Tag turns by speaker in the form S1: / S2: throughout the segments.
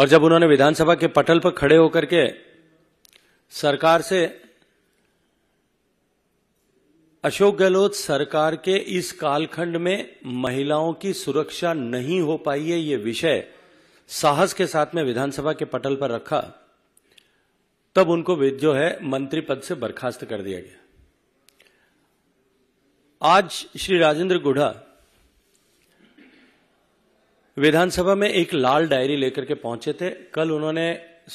S1: और जब उन्होंने विधानसभा के पटल पर खड़े होकर के सरकार से अशोक गहलोत सरकार के इस कालखंड में महिलाओं की सुरक्षा नहीं हो पाई है ये विषय साहस के साथ में विधानसभा के पटल पर रखा तब उनको जो है मंत्री पद से बर्खास्त कर दिया गया आज श्री राजेंद्र गुढ़ा विधानसभा में एक लाल डायरी लेकर के पहुंचे थे कल उन्होंने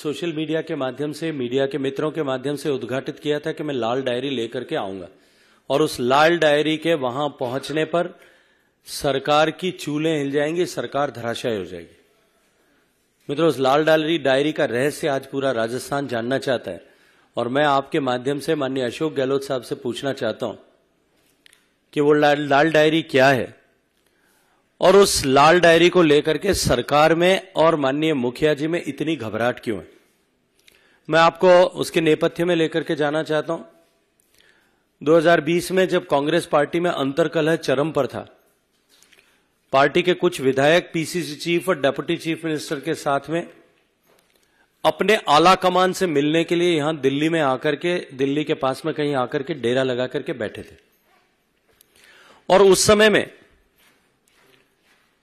S1: सोशल मीडिया के माध्यम से मीडिया के मित्रों के माध्यम से उद्घाटित किया था कि मैं लाल डायरी लेकर के आऊंगा और उस लाल डायरी के वहां पहुंचने पर सरकार की चूलें हिल जाएंगी सरकार धराशायी हो जाएगी मित्रों उस लाल डायरी डायरी का रहस्य आज पूरा राजस्थान जानना चाहता है और मैं आपके माध्यम से माननीय अशोक गहलोत साहब से पूछना चाहता हूं कि वो लाल डायरी क्या है और उस लाल डायरी को लेकर के सरकार में और माननीय मुखिया जी में इतनी घबराहट क्यों है मैं आपको उसके नेपथ्य में लेकर के जाना चाहता हूं 2020 में जब कांग्रेस पार्टी में अंतरकलह चरम पर था पार्टी के कुछ विधायक पीसीसी चीफ और डेप्यूटी चीफ मिनिस्टर के साथ में अपने आला कमान से मिलने के लिए यहां दिल्ली में आकर के दिल्ली के पास में कहीं आकर के डेरा लगा करके बैठे थे और उस समय में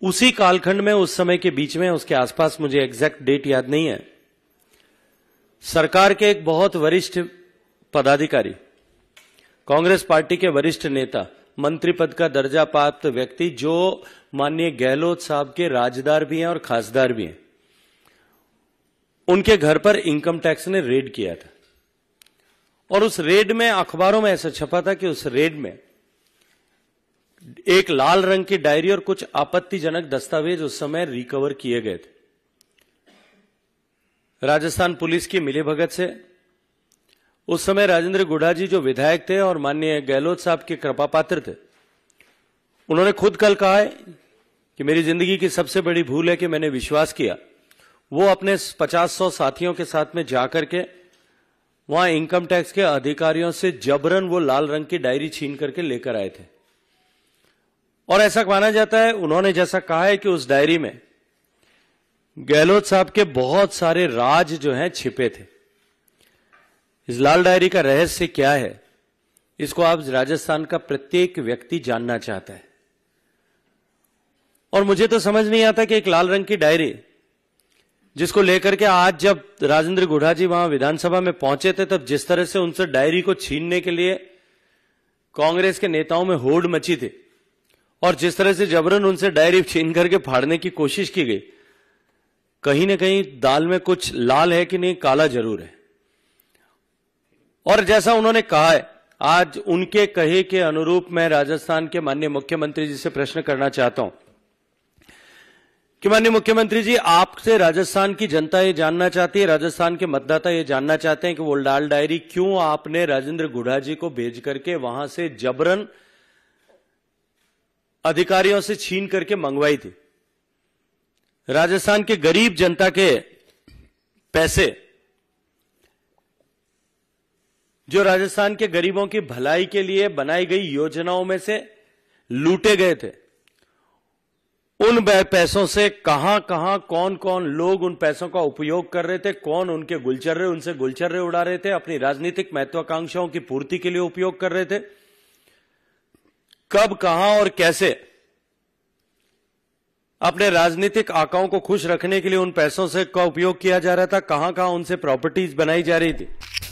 S1: उसी कालखंड में उस समय के बीच में उसके आसपास मुझे एग्जैक्ट डेट याद नहीं है सरकार के एक बहुत वरिष्ठ पदाधिकारी कांग्रेस पार्टी के वरिष्ठ नेता मंत्री पद का दर्जा प्राप्त व्यक्ति जो माननीय गहलोत साहब के राजदार भी हैं और खासदार भी हैं उनके घर पर इनकम टैक्स ने रेड किया था और उस रेड में अखबारों में ऐसा छपा था कि उस रेड में एक लाल रंग की डायरी और कुछ आपत्तिजनक दस्तावेज उस समय रिकवर किए गए थे राजस्थान पुलिस की मिले भगत से उस समय राजेंद्र गुढ़ा जी जो विधायक थे और माननीय गहलोत साहब के कृपा पात्र थे उन्होंने खुद कल कहा है कि मेरी जिंदगी की सबसे बड़ी भूल है कि मैंने विश्वास किया वो अपने पचास सौ साथियों के साथ में जाकर के वहां इनकम टैक्स के अधिकारियों से जबरन वो लाल रंग की डायरी छीन करके लेकर आए थे और ऐसा माना जाता है उन्होंने जैसा कहा है कि उस डायरी में गहलोत साहब के बहुत सारे राज जो हैं छिपे थे इस लाल डायरी का रहस्य क्या है इसको आप राजस्थान का प्रत्येक व्यक्ति जानना चाहता है और मुझे तो समझ नहीं आता कि एक लाल रंग की डायरी जिसको लेकर के आज जब राजेंद्र गुढ़ा जी वहां विधानसभा में पहुंचे थे तब जिस तरह से उनसे डायरी को छीनने के लिए कांग्रेस के नेताओं में होड़ मची थी और जिस तरह से जबरन उनसे डायरी छीन करके फाड़ने की कोशिश की गई कहीं ना कहीं दाल में कुछ लाल है कि नहीं काला जरूर है और जैसा उन्होंने कहा है आज उनके कहे के अनुरूप मैं राजस्थान के माननीय मुख्यमंत्री जी से प्रश्न करना चाहता हूं कि माननीय मुख्यमंत्री जी आपसे राजस्थान की जनता ये जानना चाहती है राजस्थान के मतदाता ये जानना चाहते हैं कि वो लाल डायरी क्यों आपने राजेंद्र गुढ़ा जी को भेज करके वहां से जबरन अधिकारियों से छीन करके मंगवाई थी राजस्थान के गरीब जनता के पैसे जो राजस्थान के गरीबों की भलाई के लिए बनाई गई योजनाओं में से लूटे गए थे उन पैसों से कहां कहां कौन कौन लोग उन पैसों का उपयोग कर रहे थे कौन उनके गुलचर्रे उनसे गुलचर्रे उड़ा रहे थे अपनी राजनीतिक महत्वाकांक्षाओं की पूर्ति के लिए उपयोग कर रहे थे कब कहां और कैसे अपने राजनीतिक आकाओं को खुश रखने के लिए उन पैसों से का उपयोग किया जा रहा था कहां कहां उनसे प्रॉपर्टीज बनाई जा रही थी